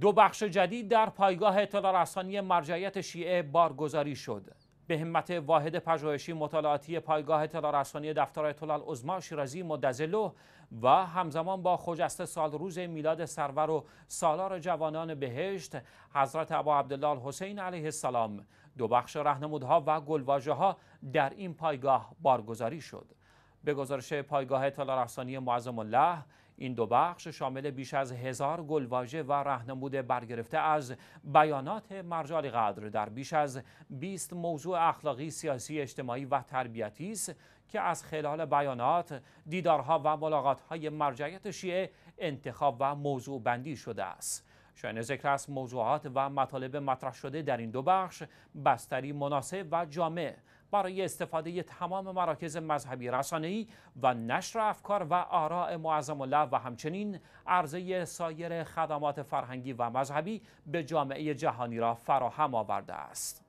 دو بخش جدید در پایگاه اطلاع رسانی مرجعیت شیعه بارگذاری شد به همت واحد پژوهشی مطالعاتی پایگاه اطلاع رسانی دفتر اطلاع العظما شیرازی مدزلو و همزمان با خجسته سال روز میلاد سرور و سالار جوانان بهشت حضرت ابا عبدالله حسین علیه السلام دو بخش رهنمودها و گلواژه ها در این پایگاه بارگذاری شد به گزارش پایگاه اطلاع رسانی معظم الله این دو بخش شامل بیش از هزار گلواژه و رهنمود برگرفته از بیانات مرجال قدر در بیش از 20 موضوع اخلاقی، سیاسی، اجتماعی و تربیتی است که از خلال بیانات، دیدارها و ملاقاتهای مرجعیت شیعه انتخاب و موضوع بندی شده است. شاین ذکر است موضوعات و مطالب مطرح شده در این دو بخش بستری مناسب و جامع برای استفاده تمام مراکز مذهبی رسانه‌ای و نشر افکار و آراء معظم الله و همچنین عرضه سایر خدمات فرهنگی و مذهبی به جامعه جهانی را فراهم آورده است.